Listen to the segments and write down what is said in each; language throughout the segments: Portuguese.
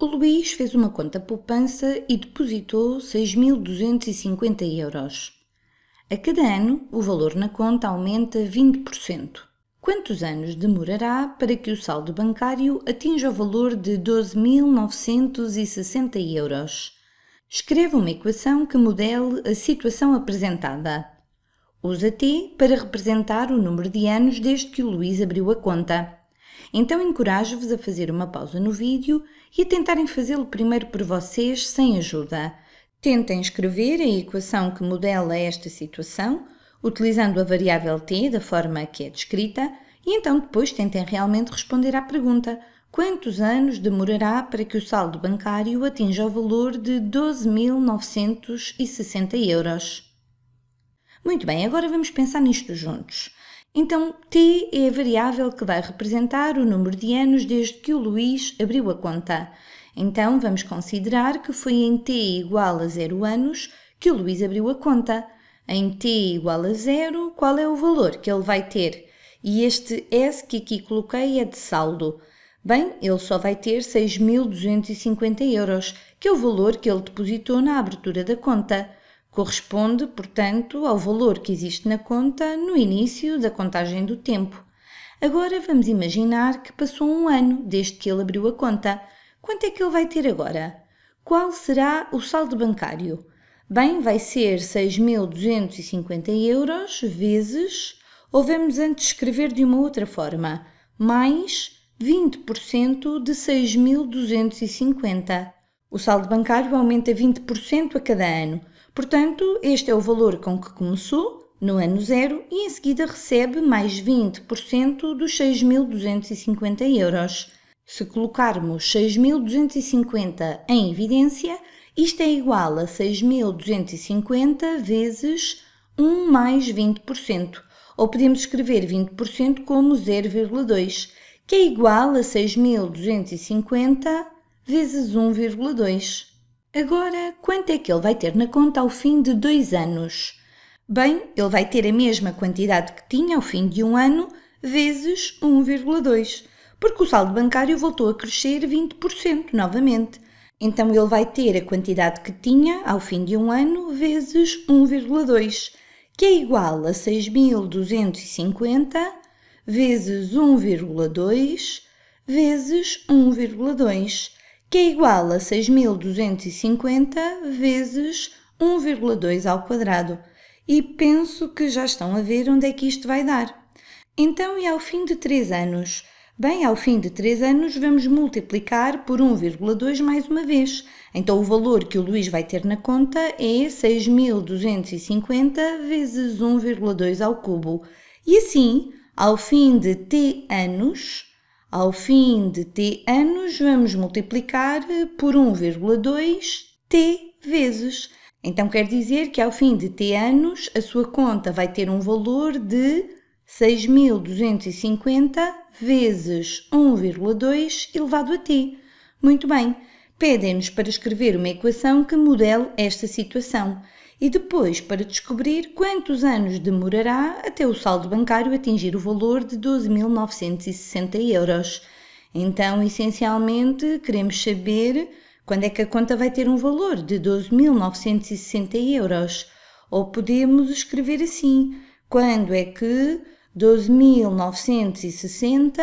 O Luís fez uma conta poupança e depositou 6.250 euros. A cada ano, o valor na conta aumenta 20%. Quantos anos demorará para que o saldo bancário atinja o valor de 12.960 euros? Escreva uma equação que modele a situação apresentada. Usa T para representar o número de anos desde que o Luís abriu a conta. Então encorajo-vos a fazer uma pausa no vídeo e a tentarem fazê-lo primeiro por vocês, sem ajuda. Tentem escrever a equação que modela esta situação, utilizando a variável t da forma que é descrita, e então depois tentem realmente responder à pergunta: quantos anos demorará para que o saldo bancário atinja o valor de 12.960 euros? Muito bem, agora vamos pensar nisto juntos. Então, T é a variável que vai representar o número de anos desde que o Luís abriu a conta. Então, vamos considerar que foi em T igual a zero anos que o Luís abriu a conta. Em T igual a zero, qual é o valor que ele vai ter? E este S que aqui coloquei é de saldo. Bem, ele só vai ter 6.250 euros, que é o valor que ele depositou na abertura da conta. Corresponde, portanto, ao valor que existe na conta no início da contagem do tempo. Agora vamos imaginar que passou um ano desde que ele abriu a conta. Quanto é que ele vai ter agora? Qual será o saldo bancário? Bem, vai ser 6.250 euros vezes, ou vamos antes escrever de uma outra forma, mais 20% de 6.250. O saldo bancário aumenta 20% a cada ano, Portanto, este é o valor com que começou no ano zero e em seguida recebe mais 20% dos 6.250 euros. Se colocarmos 6.250 em evidência, isto é igual a 6.250 vezes 1 mais 20%, ou podemos escrever 20% como 0,2, que é igual a 6.250 vezes 1,2. Agora, quanto é que ele vai ter na conta ao fim de dois anos? Bem, ele vai ter a mesma quantidade que tinha ao fim de um ano, vezes 1,2, porque o saldo bancário voltou a crescer 20% novamente. Então ele vai ter a quantidade que tinha ao fim de um ano, vezes 1,2, que é igual a 6.250 vezes 1,2 vezes 1,2 que é igual a 6.250 vezes 1,2 ao quadrado. E penso que já estão a ver onde é que isto vai dar. Então, e ao fim de 3 anos? Bem, ao fim de 3 anos vamos multiplicar por 1,2 mais uma vez. Então o valor que o Luís vai ter na conta é 6.250 vezes 1,2 ao cubo. E assim, ao fim de t anos, ao fim de t anos, vamos multiplicar eh, por 1,2 t vezes. Então quer dizer que ao fim de t anos, a sua conta vai ter um valor de 6.250 vezes 1,2 elevado a t. Muito bem, pedem-nos para escrever uma equação que modele esta situação e depois para descobrir quantos anos demorará até o saldo bancário atingir o valor de 12.960 euros. Então, essencialmente, queremos saber quando é que a conta vai ter um valor de 12.960 euros. Ou podemos escrever assim: quando é que 12.960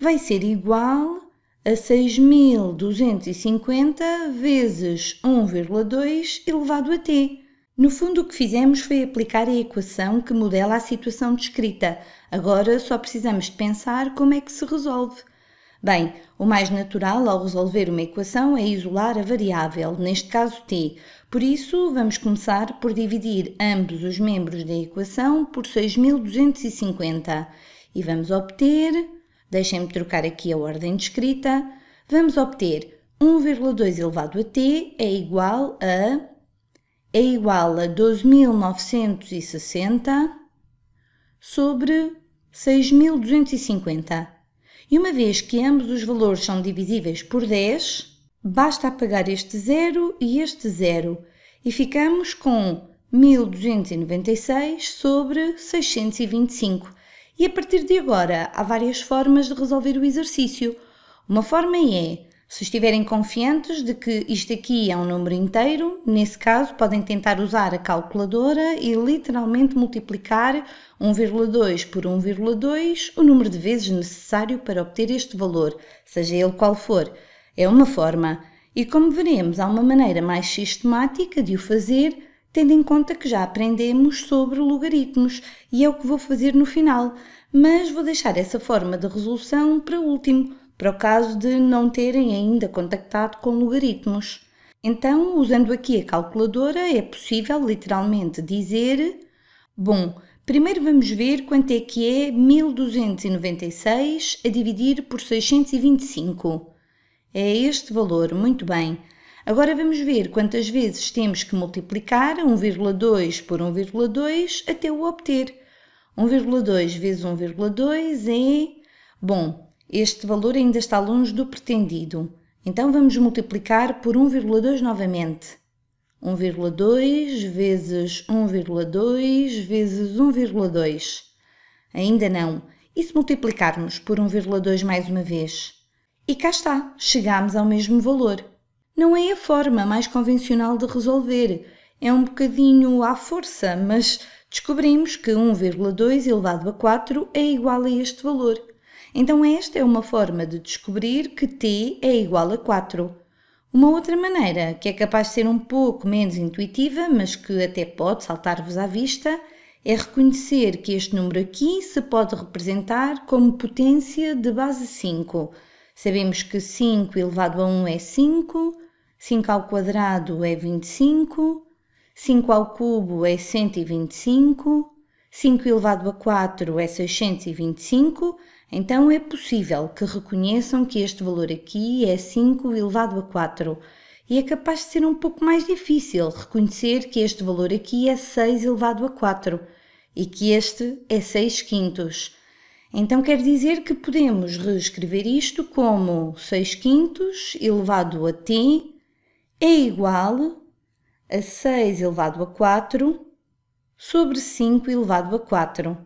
vai ser igual a 6.250 vezes 1,2 elevado a t. No fundo, o que fizemos foi aplicar a equação que modela a situação descrita. Agora só precisamos de pensar como é que se resolve. Bem, o mais natural ao resolver uma equação é isolar a variável, neste caso t. Por isso, vamos começar por dividir ambos os membros da equação por 6250 e vamos obter, deixem-me trocar aqui a ordem de escrita, vamos obter 1,2 elevado a t é igual a é igual a 12.960 sobre 6.250. E uma vez que ambos os valores são divisíveis por 10, basta apagar este zero e este zero e ficamos com 1296 sobre 625. E a partir de agora há várias formas de resolver o exercício. Uma forma é se estiverem confiantes de que isto aqui é um número inteiro, nesse caso podem tentar usar a calculadora e literalmente multiplicar 1,2 por 1,2 o número de vezes necessário para obter este valor, seja ele qual for. É uma forma. E como veremos, há uma maneira mais sistemática de o fazer, tendo em conta que já aprendemos sobre logaritmos e é o que vou fazer no final, mas vou deixar essa forma de resolução para o último para o caso de não terem ainda contactado com logaritmos. Então, usando aqui a calculadora, é possível literalmente dizer: bom, primeiro vamos ver quanto é que é 1296 a dividir por 625. É este valor, muito bem. Agora vamos ver quantas vezes temos que multiplicar 1,2 por 1,2 até o obter. 1,2 vezes 1,2 é. Bom, este valor ainda está longe do pretendido, então vamos multiplicar por 1,2 novamente. 1,2 vezes 1,2 vezes 1,2. Ainda não. E se multiplicarmos por 1,2 mais uma vez? E cá está, chegámos ao mesmo valor. Não é a forma mais convencional de resolver, é um bocadinho à força, mas descobrimos que 1,2 elevado a 4 é igual a este valor. Então, esta é uma forma de descobrir que t é igual a 4. Uma outra maneira, que é capaz de ser um pouco menos intuitiva, mas que até pode saltar-vos à vista, é reconhecer que este número aqui se pode representar como potência de base 5. Sabemos que 5 elevado a 1 é 5, 5 ao quadrado é 25, 5 ao cubo é 125, 5 elevado a 4 é 625, então é possível que reconheçam que este valor aqui é 5 elevado a 4 e é capaz de ser um pouco mais difícil reconhecer que este valor aqui é 6 elevado a 4 e que este é 6 quintos. Então quer dizer que podemos reescrever isto como 6 quintos elevado a t é igual a 6 elevado a 4 sobre 5 elevado a 4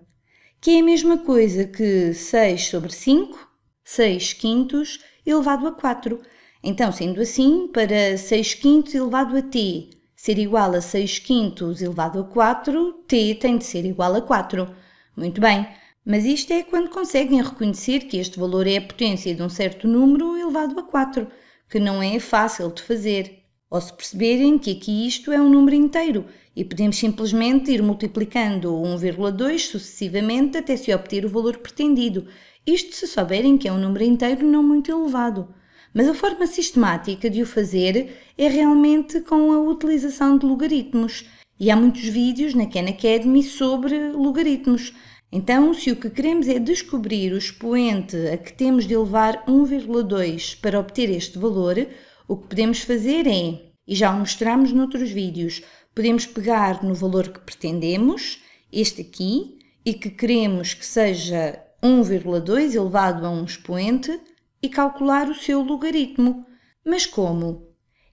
que é a mesma coisa que 6 sobre 5, 6 quintos elevado a 4. Então, sendo assim, para 6 quintos elevado a t ser igual a 6 quintos elevado a 4, t tem de ser igual a 4. Muito bem, mas isto é quando conseguem reconhecer que este valor é a potência de um certo número elevado a 4, que não é fácil de fazer. Ou se perceberem que aqui isto é um número inteiro e podemos simplesmente ir multiplicando 1,2 sucessivamente até se obter o valor pretendido, isto se souberem que é um número inteiro não muito elevado. Mas a forma sistemática de o fazer é realmente com a utilização de logaritmos, e há muitos vídeos na Khan Academy sobre logaritmos. Então, se o que queremos é descobrir o expoente a que temos de elevar 1,2 para obter este valor, o que podemos fazer é e já o mostramos noutros vídeos. Podemos pegar no valor que pretendemos, este aqui, e que queremos que seja 1,2 elevado a um expoente e calcular o seu logaritmo. Mas como?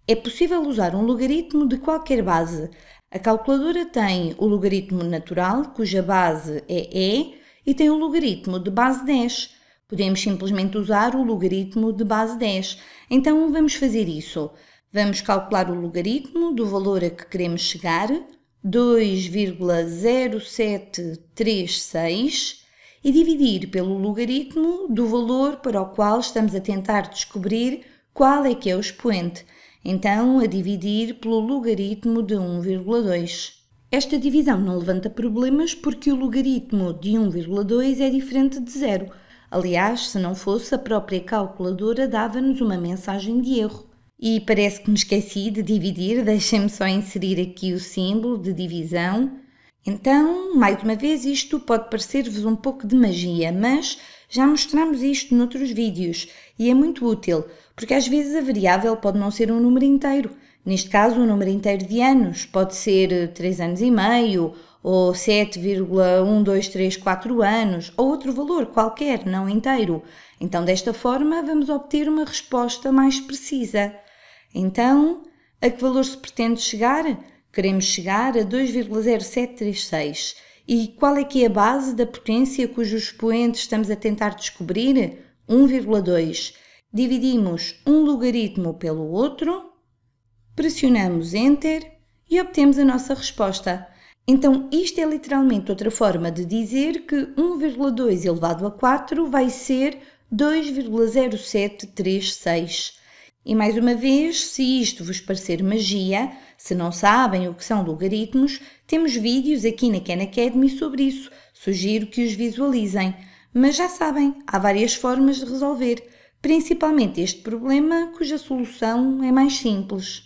É possível usar um logaritmo de qualquer base. A calculadora tem o logaritmo natural, cuja base é E, e tem o logaritmo de base 10. Podemos simplesmente usar o logaritmo de base 10. Então vamos fazer isso. Vamos calcular o logaritmo do valor a que queremos chegar, 2,0736, e dividir pelo logaritmo do valor para o qual estamos a tentar descobrir qual é que é o expoente, então a dividir pelo logaritmo de 1,2. Esta divisão não levanta problemas porque o logaritmo de 1,2 é diferente de zero. Aliás, se não fosse, a própria calculadora dava-nos uma mensagem de erro e parece que me esqueci de dividir, deixem-me só inserir aqui o símbolo de divisão. Então, mais uma vez, isto pode parecer-vos um pouco de magia, mas já mostramos isto noutros vídeos e é muito útil, porque às vezes a variável pode não ser um número inteiro. Neste caso, um número inteiro de anos, pode ser 3 eh, anos e meio, ou 7,1234 anos, ou outro valor qualquer, não inteiro. Então, desta forma, vamos obter uma resposta mais precisa. Então, a que valor se pretende chegar? Queremos chegar a 2,0736. E qual é que é a base da potência cujo expoente estamos a tentar descobrir? 1,2. Dividimos um logaritmo pelo outro, pressionamos Enter e obtemos a nossa resposta. Então, isto é literalmente outra forma de dizer que 1,2 elevado a 4 vai ser 2,0736. E mais uma vez, se isto vos parecer magia, se não sabem o que são logaritmos, temos vídeos aqui na Khan Academy sobre isso, sugiro que os visualizem. Mas já sabem, há várias formas de resolver, principalmente este problema cuja solução é mais simples.